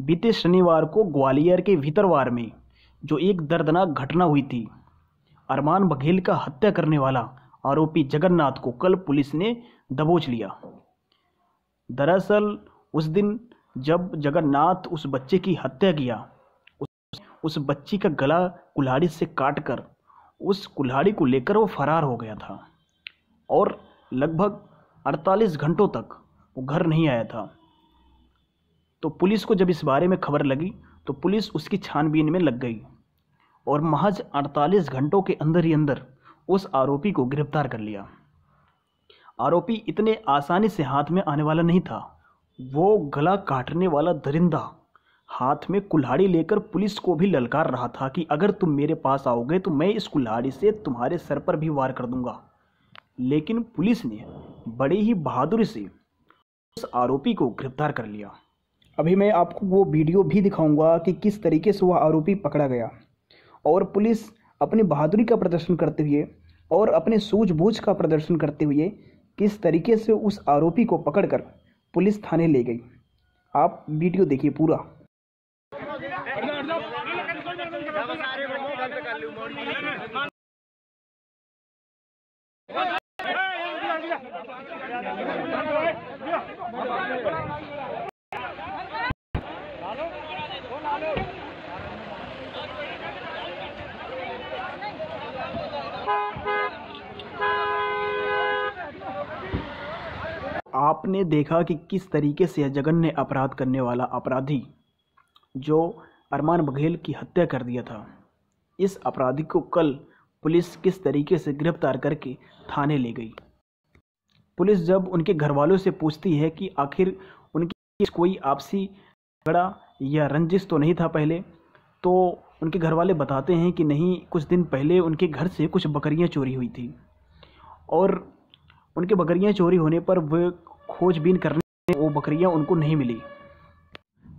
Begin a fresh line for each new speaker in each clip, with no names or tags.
बीते शनिवार को ग्वालियर के भीतरवार में जो एक दर्दनाक घटना हुई थी अरमान बघेल का हत्या करने वाला आरोपी जगन्नाथ को कल पुलिस ने दबोच लिया दरअसल उस दिन जब जगन्नाथ उस बच्चे की हत्या किया उस बच्ची का गला कुल्हाड़ी से काटकर उस कुल्हाड़ी को लेकर वो फरार हो गया था और लगभग 48 घंटों तक वो घर नहीं आया था तो पुलिस को जब इस बारे में खबर लगी तो पुलिस उसकी छानबीन में लग गई और महज 48 घंटों के अंदर ही अंदर उस आरोपी को गिरफ्तार कर लिया आरोपी इतने आसानी से हाथ में आने वाला नहीं था वो गला काटने वाला दरिंदा हाथ में कुल्हाड़ी लेकर पुलिस को भी ललकार रहा था कि अगर तुम मेरे पास आओगे तो मैं इस कुल्हाड़ी से तुम्हारे सर पर भी वार कर दूंगा लेकिन पुलिस ने बड़ी ही बहादुरी से उस आरोपी को गिरफ्तार कर लिया अभी मैं आपको वो वीडियो भी दिखाऊंगा कि किस तरीके से वह आरोपी पकड़ा गया और पुलिस अपनी बहादुरी का प्रदर्शन करते हुए और अपने सूझबूझ का प्रदर्शन करते हुए किस तरीके से उस आरोपी को पकड़कर पुलिस थाने ले गई आप वीडियो देखिए पूरा आपने देखा कि किस तरीके से जगन ने अपराध करने वाला अपराधी जो अरमान बघेल की हत्या कर दिया था इस अपराधी को कल पुलिस किस तरीके से गिरफ्तार करके थाने ले गई पुलिस जब उनके घर वालों से पूछती है कि आखिर उनकी कोई आपसी झगड़ा या रंजिश तो नहीं था पहले तो उनके घर वाले बताते हैं कि नहीं कुछ दिन पहले उनके घर से कुछ बकरियां चोरी हुई थी और उनके बकरियां चोरी होने पर वे खोजबीन करने वो बकरियाँ उनको नहीं मिली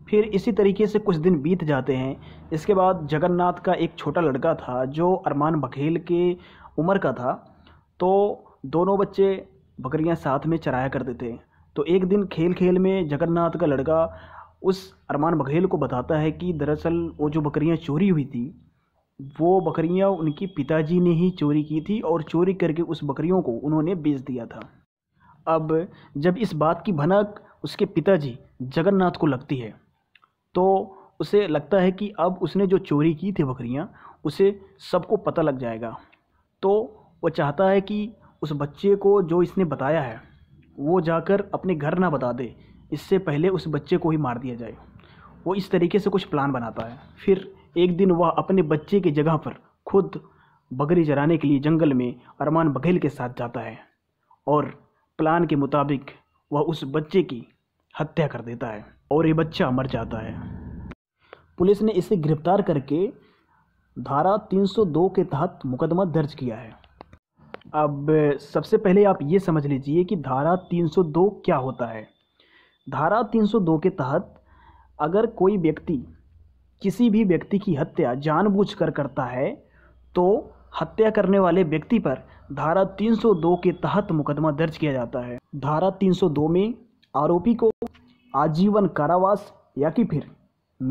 फिर इसी तरीके से कुछ दिन बीत जाते हैं इसके बाद जगन्नाथ का एक छोटा लड़का था जो अरमान बघेल के उम्र का था तो दोनों बच्चे बकरियां साथ में चराया करते थे तो एक दिन खेल खेल में जगन्नाथ का लड़का उस अरमान बघेल को बताता है कि दरअसल वो जो बकरियां चोरी हुई थी वो बकरियां उनके पिताजी ने ही चोरी की थी और चोरी करके उस बकरियों को उन्होंने बेच दिया था अब जब इस बात की भनक उसके पिताजी जगन्नाथ को लगती है तो उसे लगता है कि अब उसने जो चोरी की थी बकरियाँ उसे सबको पता लग जाएगा तो वह चाहता है कि उस बच्चे को जो इसने बताया है वो जाकर अपने घर ना बता दे इससे पहले उस बच्चे को ही मार दिया जाए वो इस तरीके से कुछ प्लान बनाता है फिर एक दिन वह अपने बच्चे की जगह पर खुद बकरी चराने के लिए जंगल में अरमान बघेल के साथ जाता है और प्लान के मुताबिक वह उस बच्चे की हत्या कर देता है और ये बच्चा मर जाता है पुलिस ने इसे गिरफ्तार करके धारा 302 के तहत मुकदमा दर्ज किया है अब सबसे पहले आप ये समझ लीजिए कि धारा 302 क्या होता है धारा 302 के तहत अगर कोई व्यक्ति किसी भी व्यक्ति की हत्या जानबूझकर करता है तो हत्या करने वाले व्यक्ति पर धारा 302 के तहत मुकदमा दर्ज किया जाता है धारा 302 में आरोपी को आजीवन कारावास या कि फिर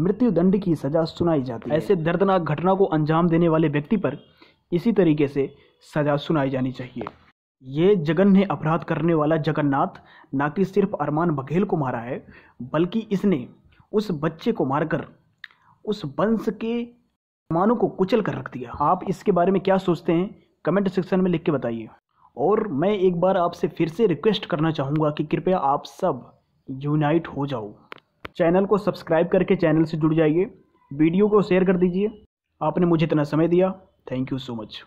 मृत्युदंड की सजा सुनाई जाती है ऐसे दर्दनाक घटना को अंजाम देने वाले व्यक्ति पर इसी तरीके से सजा सुनाई जानी चाहिए ये जगन्य अपराध करने वाला जगन्नाथ ना कि सिर्फ अरमान बघेल को मारा है बल्कि इसने उस बच्चे को मारकर उस वंश के मानों को कुचल कर रख दिया आप इसके बारे में क्या सोचते हैं कमेंट सेक्शन में लिख के बताइए और मैं एक बार आपसे फिर से रिक्वेस्ट करना चाहूँगा कि कृपया आप सब यूनाइट हो जाओ चैनल को सब्सक्राइब करके चैनल से जुड़ जाइए वीडियो को शेयर कर दीजिए आपने मुझे इतना समय दिया थैंक यू सो मच